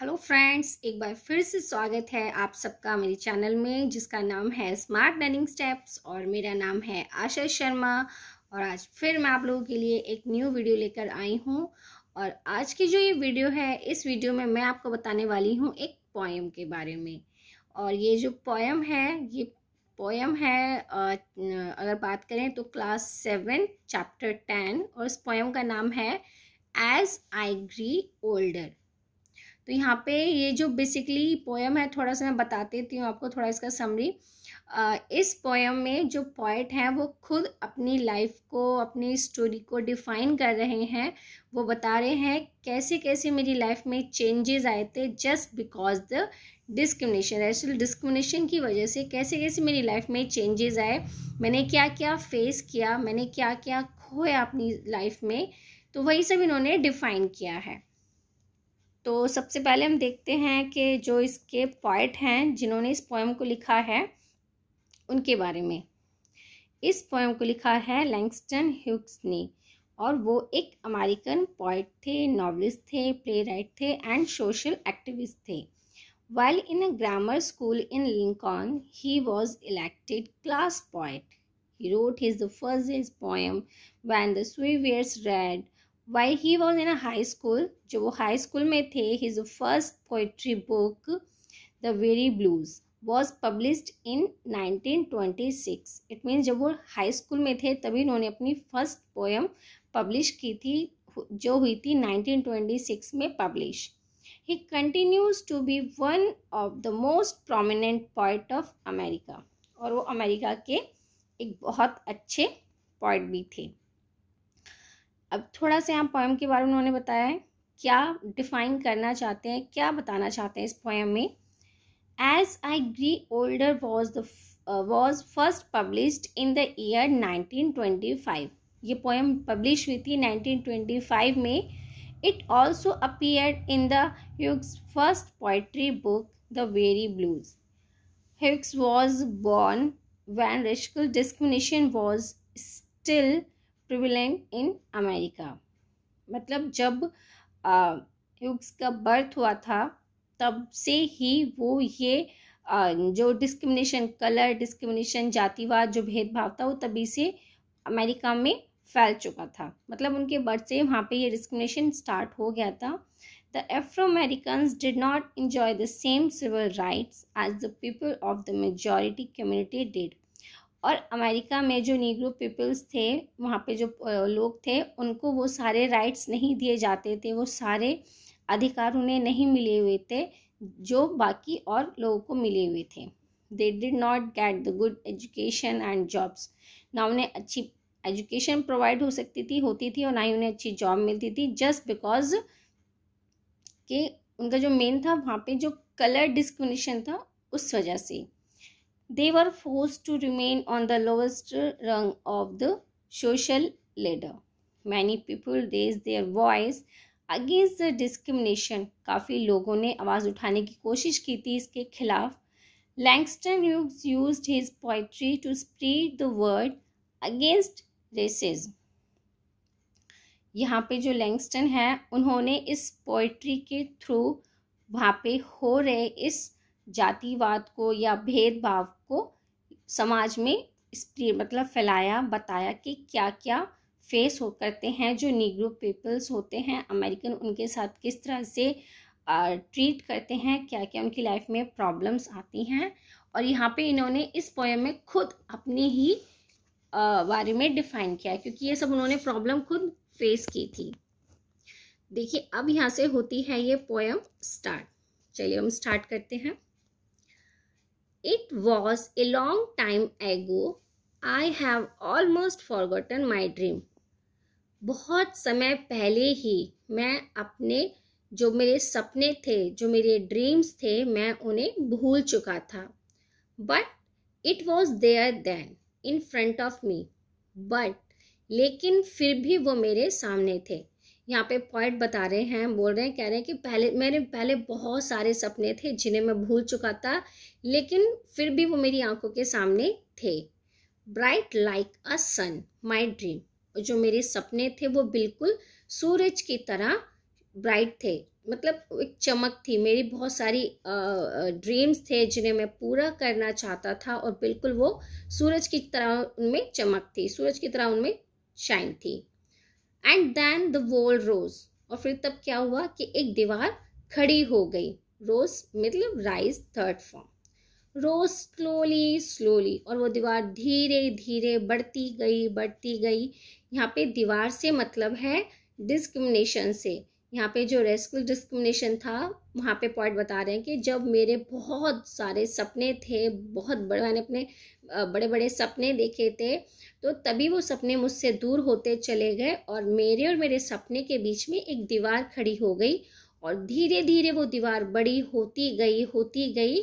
Hello friends एक बार फिर से स्वागत है आप सबका मेरे चैनल में जिसका नाम है स्मार्ट लर्निंग स्टेप्स और मेरा नाम है आशा शर्मा और आज फिर मैं आप लोगों के लिए एक न्यू वीडियो लेकर आई हूँ और आज की जो ये वीडियो है इस वीडियो में मैं आपको बताने वाली हूँ एक पोएम के बारे में और ये जो पोएम है ये पोएम है अगर बात करें तो क्लास सेवन चैप्टर टेन और इस पोएम का नाम है एज आई ग्री ओल्डर तो यहाँ पे ये जो बेसिकली पोएम है थोड़ा सा मैं बता देती हूँ आपको थोड़ा इसका समरी इस पोएम में जो पोइट हैं वो खुद अपनी लाइफ को अपनी स्टोरी को डिफाइन कर रहे हैं वो बता रहे हैं कैसे कैसे मेरी लाइफ में चेंजेस आए थे just because the discrimination racial discrimination की वजह से कैसे कैसे मेरी लाइफ में चेंजेस आए मैंने क्या क्या फेस किया मैंने क्या क्या खोया अपनी लाइफ में तो वही सब इन्होंने डिफाइन किया है तो सबसे पहले हम देखते हैं कि जो इसके पॉइट हैं जिन्होंने इस पोएम को लिखा है उनके बारे में इस पोएम को लिखा है लैंगस्टन ह्यूक्स ने और वो एक अमेरिकन पॉइट थे नॉवलिस्ट थे प्ले राइट थे एंड सोशल एक्टिविस्ट थे while in a grammar school in lincoln he was elected class poet he wrote is the first poem when when the sewers read while he was in a high school जो वो high school में थे his first poetry book the weary blues was publish in twenty six it means जब वो high school में थे तभी उन्होंने अपनी फर्स्ट पोएम पब्लिश की थी जो हुई थी नाइनटीन ट्वेंटी सिक्स में publish he continues to be one of the most prominent poet of America और वो अमेरिका के एक बहुत अच्छे पॉइट भी थे अब थोड़ा सा यहाँ पोएम के बारे में उन्होंने बताया है क्या डिफाइन करना चाहते हैं क्या बताना चाहते हैं इस पोएम में as I grew older was the was first published in the year nineteen five ये पोएम पब्लिश हुई थी ट्वेंटी फाइव में it also appear in the first poetry book the weary blues Hughes was born when racial discrimination was still prevalent in America मतलब जब Hughes का birth हुआ था तब से ही वो ये आ, जो डिस्क्रिमिनेशन कलर डिस्क्रिमिनेशन जातिवाद जो भेदभाव था वो तभी से अमेरिका में फैल चुका था मतलब उनके बर्थ से वहाँ पे ये डिस्क्रिमिनेशन स्टार्ट हो गया था the Afro American did not enjoy the same civil rights as the people of the majority community did और अमेरिका में जो नीग्रो पीपल्स थे वहाँ पे जो लोग थे उनको वो सारे राइट्स नहीं दिए जाते थे वो सारे अधिकार उन्हें नहीं मिले हुए थे जो बाकी और लोगों को मिले हुए थे they did not get the good education and jobs ना उन्हें अच्छी एजुकेशन प्रोवाइड हो सकती थी होती थी और ना ही उन्हें अच्छी जॉब मिलती थी जस्ट बिकॉज कि उनका जो मेन था वहाँ पे जो कलर डिस्क्रिमिनेशन था उस वजह से they were forced to remain on the lowest rung of the social ladder. Many people raised their voice against the discrimination. काफ़ी लोगों ने आवाज़ उठाने की कोशिश की थी इसके खिलाफ Langston Hughes used his poetry to spread the word against racism. यहाँ पे जो लैंगस्टन है उन्होंने इस पोइट्री के थ्रू वहाँ पे हो रहे इस जातिवाद को या भेदभाव को समाज में मतलब फैलाया बताया कि क्या क्या फेस हो करते हैं जो नीग्रो पीपल्स होते हैं अमेरिकन उनके साथ किस तरह से ट्रीट करते हैं क्या क्या उनकी लाइफ में प्रॉब्लम्स आती हैं और यहाँ पे इन्होंने इस पोएम में खुद अपने ही बारे में डिफाइन किया क्योंकि ये सब उन्होंने प्रॉब्लम खुद फेस की थी देखिए अब यहाँ से होती है ये पोएम स्टार्ट चलिए हम स्टार्ट करते हैं It was a long time ago. I have almost forgotten my dream. बहुत समय पहले ही मैं अपने जो मेरे सपने थे जो मेरे ड्रीम्स थे मैं उन्हें भूल चुका था but it was there then in front of me but लेकिन फिर भी वो मेरे सामने थे यहाँ पे पॉइंट बता रहे हैं बोल रहे हैं कह रहे हैं कि पहले मेरे पहले बहुत सारे सपने थे जिन्हें मैं भूल चुका था लेकिन फिर भी वो मेरी आंखों के सामने थे bright like a sun my dream जो मेरे सपने थे वो बिल्कुल सूरज की तरह ब्राइट थे मतलब एक चमक थी मेरी बहुत सारी ड्रीम्स थे जिन्हें मैं पूरा करना चाहता था और बिल्कुल वो सूरज की तरह उनमें चमक थी सूरज की तरह उनमें शाइन थी and then the wall rose और फिर तब क्या हुआ कि एक दीवार खड़ी हो गई रोज मतलब rise third form rose slowly slowly और वो दीवार धीरे धीरे बढ़ती गई बढ़ती गई यहाँ पे दीवार से मतलब है डिस्क्रिमिनेशन से यहाँ पे जो रेस्किल डिस्क्रिमिनेशन था वहाँ पे पॉइंट बता रहे हैं कि जब मेरे बहुत सारे सपने थे बहुत बड़े मैंने अपने बड़े बड़े सपने देखे थे तो तभी वो सपने मुझसे दूर होते चले गए और मेरे और मेरे सपने के बीच में एक दीवार खड़ी हो गई और धीरे धीरे वो दीवार बड़ी होती गई होती गई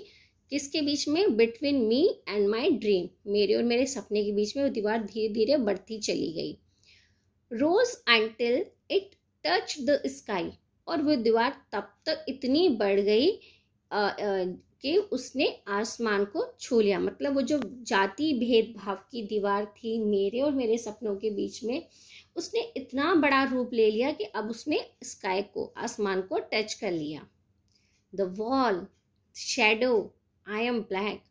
किसके बीच में between me and my dream मेरे और मेरे सपने के बीच में वो दीवार धीरे धीरे बढ़ती चली गई rose until it touch the sky और वो दीवार तब तक इतनी बढ़ गई कि उसने आसमान को छू लिया मतलब वो जो जाति भेदभाव की दीवार थी मेरे और मेरे सपनों के बीच में उसने इतना बड़ा रूप ले लिया कि अब उसने स्काई को आसमान को टच कर लिया the wall shadow I am black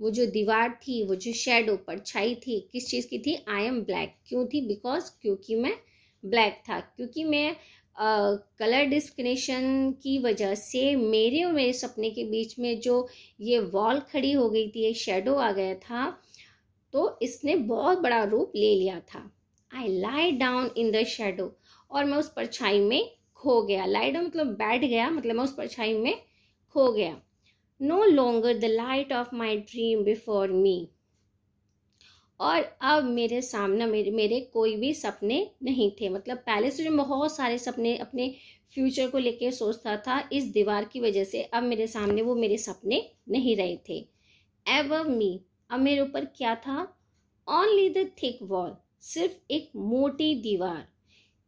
वो जो दीवार थी वो जो शेडो परछाई थी किस चीज़ की थी आई एम ब्लैक क्यों थी बिकॉज क्योंकि मैं ब्लैक था क्योंकि मैं कलर uh, डिस्क्रिनेशन की वजह से मेरे और मेरे सपने के बीच में जो ये वॉल खड़ी हो गई थी एक शेडो आ गया था तो इसने बहुत बड़ा रूप ले लिया था I lie down in the shadow और मैं उस परछाई में खो गया लाई डाउन मतलब बैठ गया मतलब मैं उस परछाई में खो गया no longer the light of my dream before me और अब मेरे सामने मेरे मेरे कोई भी सपने नहीं थे मतलब पहले से जो बहुत सारे सपने अपने फ्यूचर को लेके सोचता था इस दीवार की वजह से अब मेरे सामने वो मेरे सपने नहीं रहे थे एव मी अब मेरे ऊपर क्या था ऑनली द थिक वॉल सिर्फ एक मोटी दीवार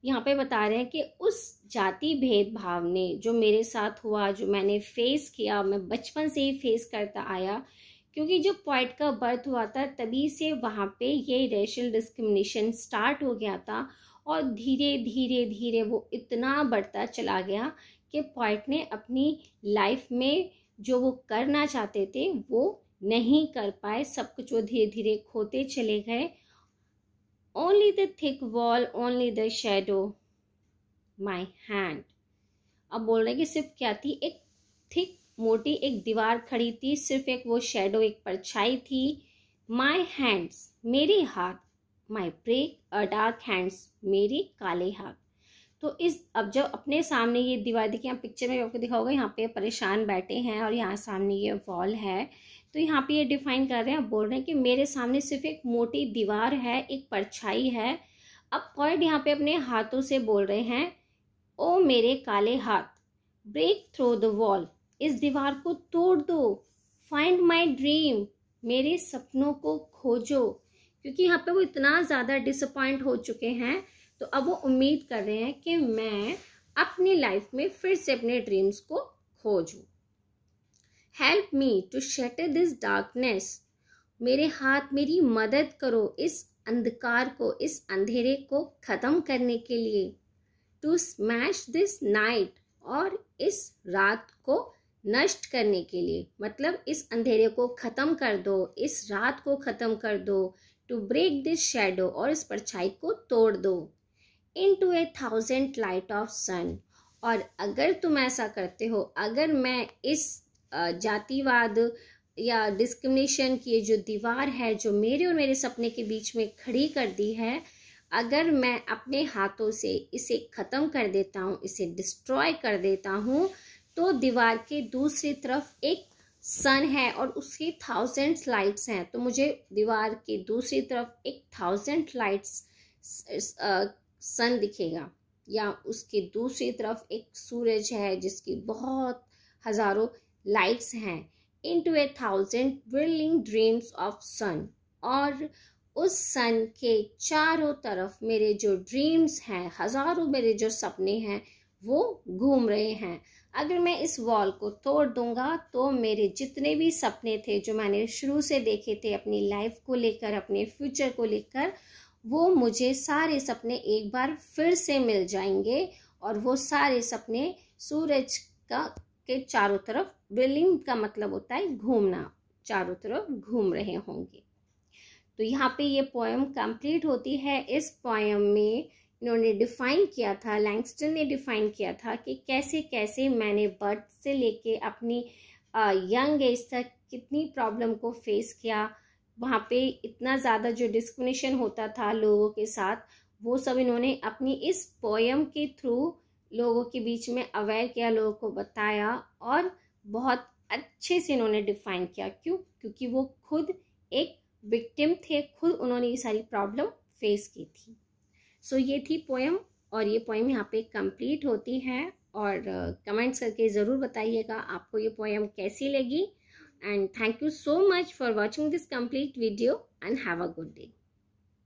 यहाँ पे बता रहे हैं कि उस जाति भेदभाव ने जो मेरे साथ हुआ जो मैंने फेस किया मैं बचपन से ही फेस करता आया क्योंकि जो पॉइट का बर्थ हुआ था तभी से वहाँ पे ये रेशल डिस्क्रिमिनेशन स्टार्ट हो गया था और धीरे धीरे धीरे वो इतना बढ़ता चला गया कि पॉइट ने अपनी लाइफ में जो वो करना चाहते थे वो नहीं कर पाए सब कुछ वो धीरे धीरे खोते चले गए only the thick wall only the shadow my hand अब बोल रहे कि सिर्फ क्या थी एक थिक मोटी एक दीवार खड़ी थी सिर्फ एक वो शेडो एक परछाई थी माई हैंड्स मेरे हाथ my break a dark hands मेरे काले हाथ तो इस अब जब अपने सामने ये दीवार देखिए यहाँ पिक्चर में आपको दिखाओगे यहाँ पे परेशान बैठे हैं और यहाँ सामने ये वॉल है तो यहाँ पे ये डिफाइन कर रहे हैं बोल रहे हैं कि मेरे सामने सिर्फ एक मोटी दीवार है एक परछाई है अब पॉइंट यहाँ पे अपने हाथों से बोल रहे हैं ओ मेरे काले हाथ ब्रेक थ्रो द वॉल इस दीवार को तोड़ दो फाइंड माई ड्रीम मेरे सपनों को खोजो क्योंकि यहाँ पे वो इतना ज़्यादा डिसअपॉइंट हो चुके हैं तो अब वो उम्मीद कर रहे हैं कि मैं अपनी लाइफ में फिर से अपने ड्रीम्स को खोजूं help me to shatter this darkness मेरे हाथ मेरी मदद करो इस अंधकार को इस अंधेरे को ख़त्म करने के लिए टू स्मैश दिस नाइट और इस रात को नष्ट करने के लिए मतलब इस अंधेरे को ख़त्म कर दो इस रात को ख़त्म कर दो टू ब्रेक दिस शेडो और इस परछाई को तोड़ दो into a thousand light of sun और अगर तुम ऐसा करते हो अगर मैं इस जातिवाद या डिस्क्रिमिनेशन की जो दीवार है जो मेरे और मेरे सपने के बीच में खड़ी कर दी है अगर मैं अपने हाथों से इसे ख़त्म कर देता हूँ इसे डिस्ट्रॉय कर देता हूँ तो दीवार के दूसरी तरफ एक सन है और उसकी थाउजेंड लाइट्स हैं तो मुझे दीवार के दूसरी तरफ एक थाउजेंड लाइट्स सन दिखेगा या उसके दूसरी तरफ एक सूरज है जिसकी बहुत हजारों लाइट्स हैं into a thousand whirling dreams of sun और उस सन के चारों तरफ मेरे जो ड्रीम्स हैं हजारों मेरे जो सपने हैं वो घूम रहे हैं अगर मैं इस वॉल को तोड़ दूंगा तो मेरे जितने भी सपने थे जो मैंने शुरू से देखे थे अपनी लाइफ को लेकर अपने फ्यूचर को लेकर वो मुझे सारे सपने एक बार फिर से मिल जाएंगे और वो सारे सपने सूरज का के चारों तरफ बिल्डिंग का मतलब होता है घूमना चारों तरफ घूम रहे होंगे तो यहाँ पे ये पोएम कंप्लीट होती है इस पोएम में इन्होंने डिफ़ाइन किया था लैंगस्टन ने डिफ़ाइन किया था कि कैसे कैसे मैंने बर्थ से लेके अपनी यंग एज तक कितनी प्रॉब्लम को फेस किया वहाँ पे इतना ज़्यादा जो डिस्क्रिमिनेशन होता था लोगों के साथ वो सब इन्होंने अपनी इस पोएम के थ्रू लोगों के बीच में अवेयर किया लोगों को बताया और बहुत अच्छे से इन्होंने डिफ़ाइन किया क्यों क्योंकि वो खुद एक विक्टिम थे खुद उन्होंने ये सारी प्रॉब्लम फेस की थी सो so, ये थी पोएम और ये पोएम यहाँ पे कंप्लीट होती है और कमेंट्स uh, करके ज़रूर बताइएगा आपको ये पोएम कैसी लगी and thank you so much for watching this complete video and have a good day